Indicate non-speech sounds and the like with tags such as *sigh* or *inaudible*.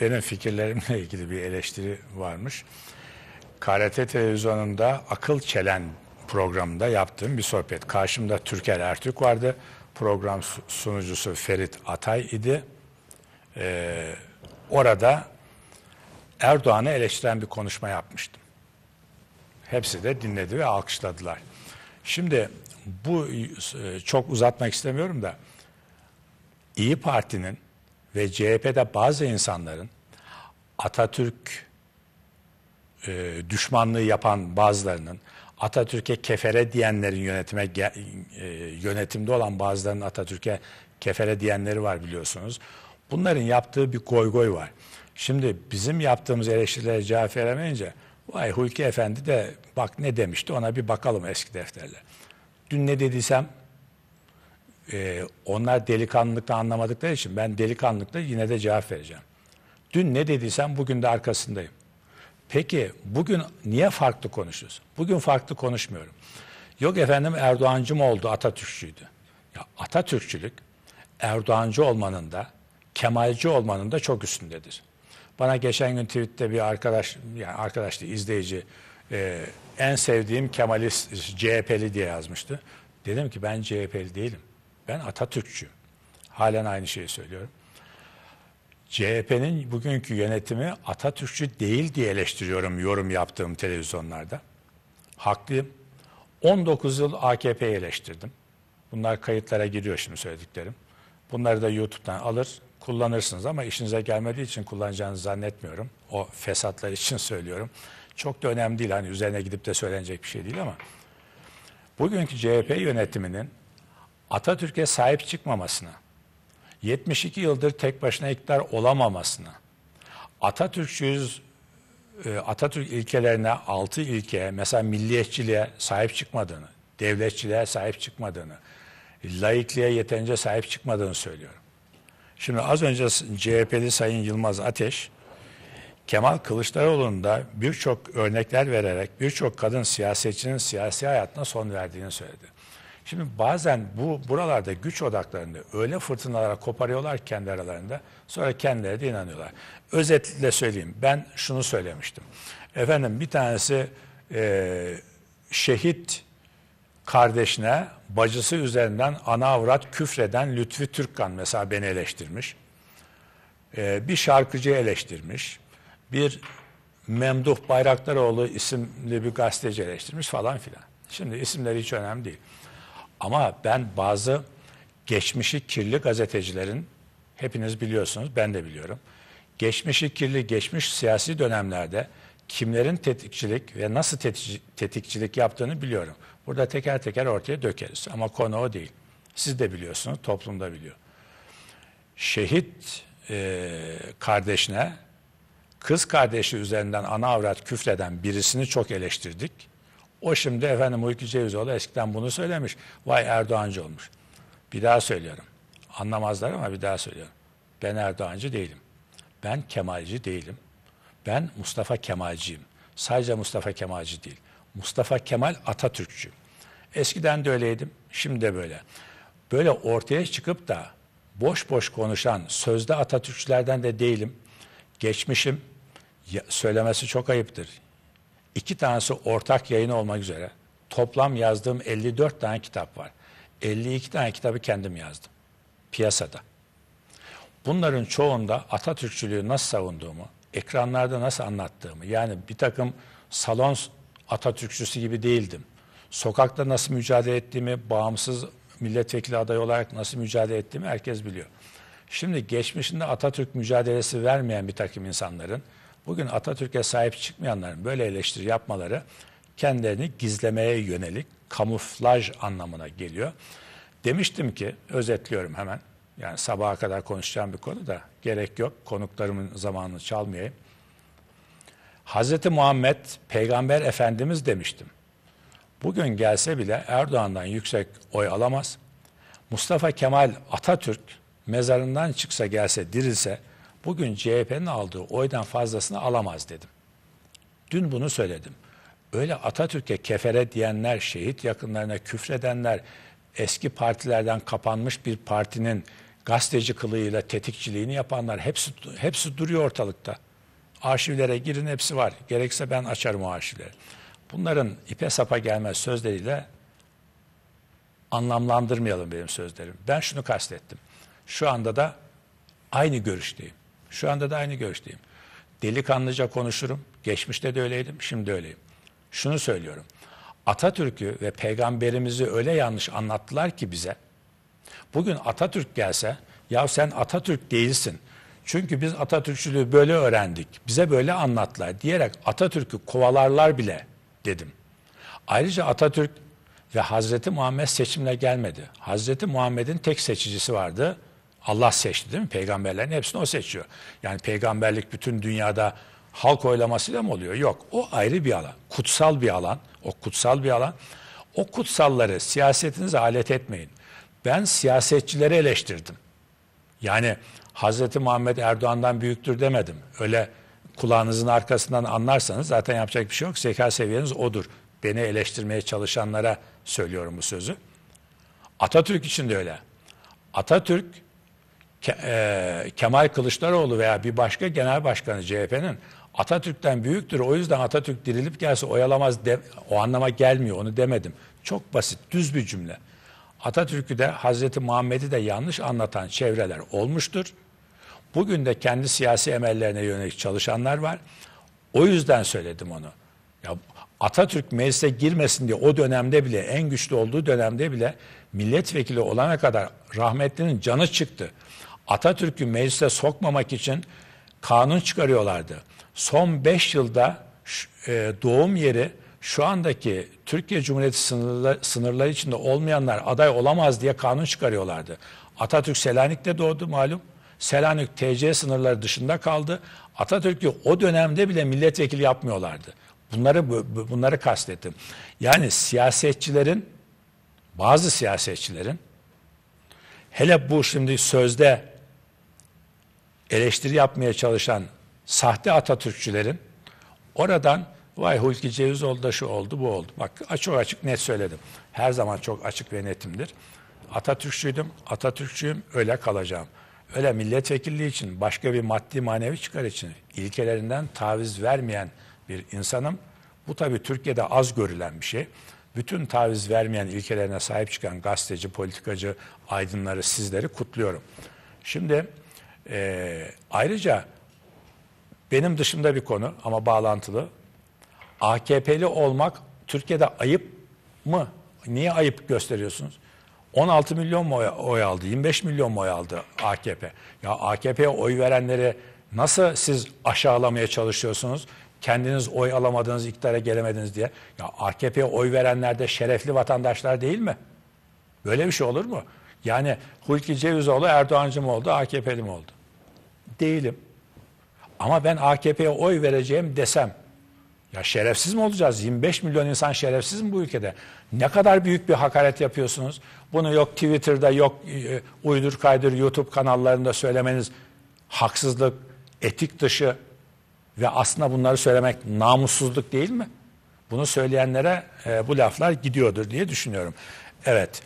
benim fikirlerimle ilgili bir eleştiri varmış. KRT televizyonunda Akıl Çelen programında yaptığım bir sohbet. Karşımda Türker Ertürk vardı. Program sunucusu Ferit Atay idi. Ee, orada Erdoğan'ı eleştiren bir konuşma yapmıştım. Hepsi de dinledi ve alkışladılar. Şimdi bu e, çok uzatmak istemiyorum da İyi Parti'nin ve CHP'de bazı insanların Atatürk e, düşmanlığı yapan bazılarının, Atatürk'e kefere diyenlerin yönetime e, yönetimde olan bazılarının Atatürk'e kefere diyenleri var biliyorsunuz. Bunların yaptığı bir goy goy var. Şimdi bizim yaptığımız eleştirilere cevap veremeyince vay Hulki Efendi de bak ne demişti ona bir bakalım eski defterler. Dün ne dediysem e, onlar delikanlılıkta anlamadıkları için ben delikanlılıkta yine de cevap vereceğim. Dün ne dediysem bugün de arkasındayım. Peki bugün niye farklı konuşuyoruz? Bugün farklı konuşmuyorum. Yok efendim Erdoğancı mı oldu Atatürkçüydü. Ya Atatürkçülük Erdoğancı olmanın da Kemalci olmanın da çok üstündedir. Bana geçen gün tweette bir arkadaş, yani arkadaşlı izleyici e, en sevdiğim Kemalist CHP'li diye yazmıştı. Dedim ki ben CHP'li değilim. Ben Atatürkçü. Halen aynı şeyi söylüyorum. CHP'nin bugünkü yönetimi Atatürkçü değil diye eleştiriyorum yorum yaptığım televizyonlarda. Haklıyım. 19 yıl AKP'yi eleştirdim. Bunlar kayıtlara giriyor şimdi söylediklerim. Bunları da YouTube'dan alır, kullanırsınız ama işinize gelmediği için kullanacağınızı zannetmiyorum. O fesatlar için *laughs* söylüyorum. Çok da önemli değil hani üzerine gidip de söylenecek bir şey değil ama bugünkü CHP yönetiminin Atatürk'e sahip çıkmamasına, 72 yıldır tek başına iktidar olamamasına, Atatürkçüyüz, e, Atatürk ilkelerine altı ilke, mesela milliyetçiliğe sahip çıkmadığını, devletçiliğe sahip çıkmadığını, laikliğe yeterince sahip çıkmadığını söylüyorum. Şimdi az önce CHP'li Sayın Yılmaz Ateş, Kemal Kılıçdaroğlu'nun da birçok örnekler vererek birçok kadın siyasetçinin siyasi hayatına son verdiğini söyledi. Şimdi bazen bu buralarda güç odaklarını öyle fırtınalara koparıyorlar kendi aralarında sonra kendileri de inanıyorlar. Özetle söyleyeyim ben şunu söylemiştim. Efendim bir tanesi e, şehit kardeşine bacısı üzerinden ana avrat küfreden Lütfi Türkkan mesela beni eleştirmiş. E, bir şarkıcı eleştirmiş. Bir Memduh Bayraktaroğlu isimli bir gazeteci eleştirmiş falan filan. Şimdi isimleri hiç önemli değil. Ama ben bazı geçmişi kirli gazetecilerin, hepiniz biliyorsunuz, ben de biliyorum. Geçmişi kirli, geçmiş siyasi dönemlerde kimlerin tetikçilik ve nasıl tetikçilik yaptığını biliyorum. Burada teker teker ortaya dökeriz ama konu o değil. Siz de biliyorsunuz, toplumda biliyor. Şehit e, kardeşine kız kardeşi üzerinden ana avrat küfreden birisini çok eleştirdik. O şimdi efendim Hulki Cevizoğlu eskiden bunu söylemiş. Vay Erdoğancı olmuş. Bir daha söylüyorum. Anlamazlar ama bir daha söylüyorum. Ben Erdoğancı değilim. Ben Kemalci değilim. Ben Mustafa Kemalciyim. Sadece Mustafa Kemalci değil. Mustafa Kemal Atatürkçü. Eskiden de öyleydim. Şimdi de böyle. Böyle ortaya çıkıp da boş boş konuşan sözde Atatürkçülerden de değilim. Geçmişim söylemesi çok ayıptır. İki tanesi ortak yayın olmak üzere toplam yazdığım 54 tane kitap var. 52 tane kitabı kendim yazdım piyasada. Bunların çoğunda Atatürkçülüğü nasıl savunduğumu, ekranlarda nasıl anlattığımı, yani bir takım salon Atatürkçüsü gibi değildim. Sokakta nasıl mücadele ettiğimi, bağımsız milletvekili adayı olarak nasıl mücadele ettiğimi herkes biliyor. Şimdi geçmişinde Atatürk mücadelesi vermeyen bir takım insanların Bugün Atatürk'e sahip çıkmayanların böyle eleştiri yapmaları kendilerini gizlemeye yönelik kamuflaj anlamına geliyor. Demiştim ki özetliyorum hemen. Yani sabaha kadar konuşacağım bir konu da gerek yok. Konuklarımın zamanını çalmayayım. Hz. Muhammed peygamber efendimiz demiştim. Bugün gelse bile Erdoğan'dan yüksek oy alamaz. Mustafa Kemal Atatürk mezarından çıksa gelse dirilse bugün CHP'nin aldığı oydan fazlasını alamaz dedim. Dün bunu söyledim. Öyle Atatürk'e kefere diyenler, şehit yakınlarına küfredenler, eski partilerden kapanmış bir partinin gazeteci kılığıyla tetikçiliğini yapanlar hepsi hepsi duruyor ortalıkta. Arşivlere girin hepsi var. Gerekse ben açarım o arşivleri. Bunların ipe sapa gelmez sözleriyle anlamlandırmayalım benim sözlerim. Ben şunu kastettim. Şu anda da aynı görüşteyim. Şu anda da aynı görüşteyim. Delikanlıca konuşurum. Geçmişte de öyleydim, şimdi de öyleyim. Şunu söylüyorum. Atatürk'ü ve peygamberimizi öyle yanlış anlattılar ki bize. Bugün Atatürk gelse, ya sen Atatürk değilsin. Çünkü biz Atatürkçülüğü böyle öğrendik. Bize böyle anlattılar diyerek Atatürk'ü kovalarlar bile dedim. Ayrıca Atatürk ve Hazreti Muhammed seçimle gelmedi. Hazreti Muhammed'in tek seçicisi vardı. Allah seçti değil mi? Peygamberlerin hepsini o seçiyor. Yani peygamberlik bütün dünyada halk oylamasıyla mı oluyor? Yok. O ayrı bir alan. Kutsal bir alan. O kutsal bir alan. O kutsalları siyasetinize alet etmeyin. Ben siyasetçileri eleştirdim. Yani Hz. Muhammed Erdoğan'dan büyüktür demedim. Öyle kulağınızın arkasından anlarsanız zaten yapacak bir şey yok. Zeka seviyeniz odur. Beni eleştirmeye çalışanlara söylüyorum bu sözü. Atatürk için de öyle. Atatürk e, Kemal Kılıçdaroğlu veya bir başka genel başkanı CHP'nin Atatürk'ten büyüktür. O yüzden Atatürk dirilip gelse oyalamaz de, o anlama gelmiyor. Onu demedim. Çok basit, düz bir cümle. Atatürk'ü de Hazreti Muhammed'i de yanlış anlatan çevreler olmuştur. Bugün de kendi siyasi emellerine yönelik çalışanlar var. O yüzden söyledim onu. Ya Atatürk meclise girmesin diye o dönemde bile en güçlü olduğu dönemde bile milletvekili olana kadar rahmetlinin canı çıktı. Atatürk'ü meclise sokmamak için kanun çıkarıyorlardı. Son 5 yılda e, doğum yeri şu andaki Türkiye Cumhuriyeti sınırları, sınırları içinde olmayanlar aday olamaz diye kanun çıkarıyorlardı. Atatürk Selanik'te doğdu malum. Selanik TC sınırları dışında kaldı. Atatürk'ü o dönemde bile milletvekili yapmıyorlardı. Bunları bunları kastettim. Yani siyasetçilerin bazı siyasetçilerin hele bu şimdi sözde eleştiri yapmaya çalışan sahte Atatürkçülerin oradan vay Hulki Cevizoğlu da şu oldu bu oldu. Bak açık açık net söyledim. Her zaman çok açık ve netimdir. Atatürkçüydüm, Atatürkçüyüm öyle kalacağım. Öyle milletvekilliği için başka bir maddi manevi çıkar için ilkelerinden taviz vermeyen bir insanım. Bu tabii Türkiye'de az görülen bir şey. Bütün taviz vermeyen ilkelerine sahip çıkan gazeteci, politikacı, aydınları, sizleri kutluyorum. Şimdi e, ayrıca benim dışımda bir konu ama bağlantılı. AKP'li olmak Türkiye'de ayıp mı? Niye ayıp gösteriyorsunuz? 16 milyon mu oy, aldı? 25 milyon mu oy aldı AKP? Ya AKP'ye oy verenleri nasıl siz aşağılamaya çalışıyorsunuz? Kendiniz oy alamadınız, iktidara gelemediniz diye. Ya AKP'ye oy verenler de şerefli vatandaşlar değil mi? Böyle bir şey olur mu? Yani Hulki Cevizoğlu Erdoğancı mı oldu, AKP'li mi oldu? değilim. Ama ben AKP'ye oy vereceğim desem ya şerefsiz mi olacağız? 25 milyon insan şerefsiz mi bu ülkede? Ne kadar büyük bir hakaret yapıyorsunuz. Bunu yok Twitter'da yok e, uydur kaydır YouTube kanallarında söylemeniz haksızlık, etik dışı ve aslında bunları söylemek namussuzluk değil mi? Bunu söyleyenlere e, bu laflar gidiyordur diye düşünüyorum. Evet.